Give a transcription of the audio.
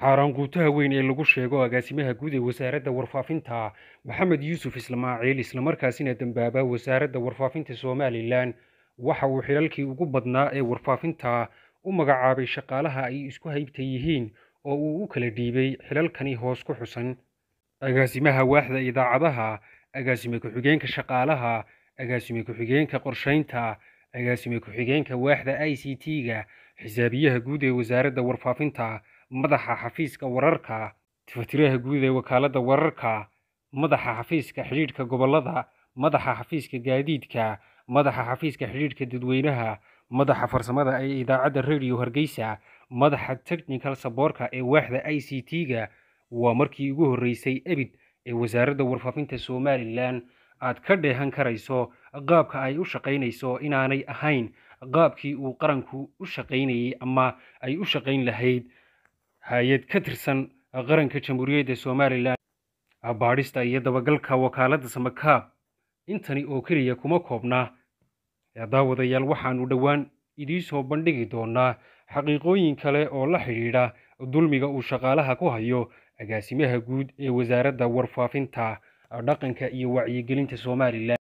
xaaraan guutaha weyn ee lagu sheego agaasimaha guud ee wasaaradda warfaafinta maxamed yuusuf ismaaciil islamarkaasina dambaaba wasaaradda warfaafinta somalilan waxa uu xilalkii ugu badnaa ee warfaafinta u magacaabay shaqaalaha ay isku haybta yihiin oo uu u kala dhiibay xilalkani hoos ku xusan agaasimaha waaxda idaacadaha agaasime ku-xigeenka shaqaalaha agaasime ku-xigeenka qorshaynta agaasime ku-xigeenka waaxda i c t-ga xisaabiyaha guud ee wasaaradda warfaafinta madaxa xafiiska wararka tifatiraha guud ee wakaaladda wararka madaxa xafiiska xidhiidhka gobollada madaxa xafiiska gaadiidka madaxa xafiiska xidhiidhka dadweynaha madaxa farsamada ee idaacadda radio hargeysa madaxa technical saboorka ee waaxda i c t-ga waa markii ugu horreysay ebid ee wasaaradda warfaafinta somalilan aad ka dheehan karayso qaabka ay u shaqaynayso inaanay ahayn qaabkii uu qaranku u shaqaynayay ama ay u shaqayn lahayd hay-ad ka tirsan qaranka jamhuuriyadda somalilan baadhista iyo dabagalka wakaaladda samakaab intani oo keliya kuma koobnaa daawadayaal waxaanu dhowaan idiin soo bandhigi doonaa xaqiiqooyin kale oo la xidhiidha dulmiga uu shaqaalaha ku hayo agaasimaha guud ee wasaaradda warfaafinta dhaqanka iyo wacyigelinta somalilan